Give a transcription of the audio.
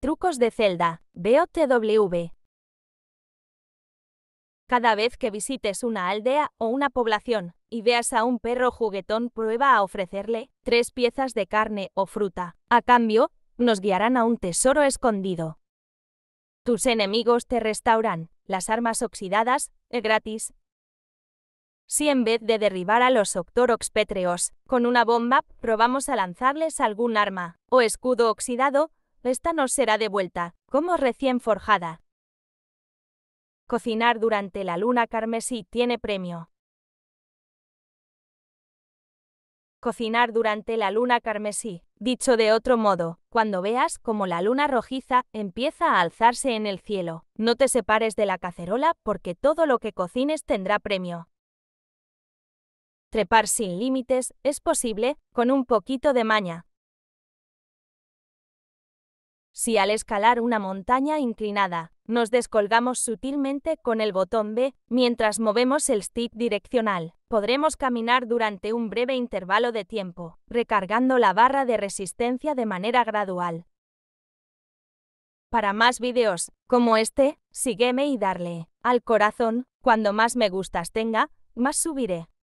Trucos de Zelda BOTW. Cada vez que visites una aldea o una población y veas a un perro juguetón, prueba a ofrecerle tres piezas de carne o fruta. A cambio, nos guiarán a un tesoro escondido. Tus enemigos te restauran las armas oxidadas, eh, gratis. Si en vez de derribar a los Octorox pétreos con una bomba, probamos a lanzarles algún arma o escudo oxidado, esta no será devuelta, como recién forjada. Cocinar durante la luna carmesí tiene premio. Cocinar durante la luna carmesí. Dicho de otro modo, cuando veas como la luna rojiza empieza a alzarse en el cielo, no te separes de la cacerola porque todo lo que cocines tendrá premio. Trepar sin límites es posible, con un poquito de maña. Si al escalar una montaña inclinada, nos descolgamos sutilmente con el botón B, mientras movemos el stick direccional, podremos caminar durante un breve intervalo de tiempo, recargando la barra de resistencia de manera gradual. Para más vídeos, como este, sígueme y darle al corazón, cuando más me gustas tenga, más subiré.